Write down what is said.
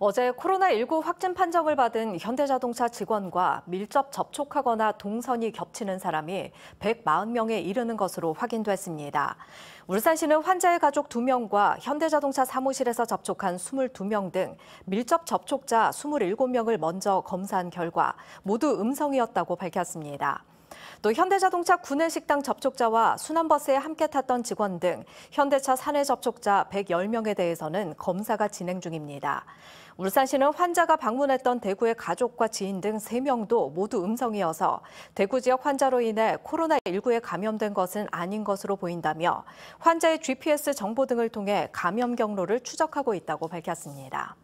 어제 코로나19 확진 판정을 받은 현대자동차 직원과 밀접 접촉하거나 동선이 겹치는 사람이 140명에 이르는 것으로 확인됐습니다. 울산시는 환자의 가족 2명과 현대자동차 사무실에서 접촉한 22명 등 밀접 접촉자 27명을 먼저 검사한 결과 모두 음성이었다고 밝혔습니다. 또 현대자동차 구내식당 접촉자와 순환버스에 함께 탔던 직원 등 현대차 사내 접촉자 110명에 대해서는 검사가 진행 중입니다. 울산시는 환자가 방문했던 대구의 가족과 지인 등 3명도 모두 음성이어서 대구 지역 환자로 인해 코로나19에 감염된 것은 아닌 것으로 보인다며 환자의 GPS 정보 등을 통해 감염 경로를 추적하고 있다고 밝혔습니다.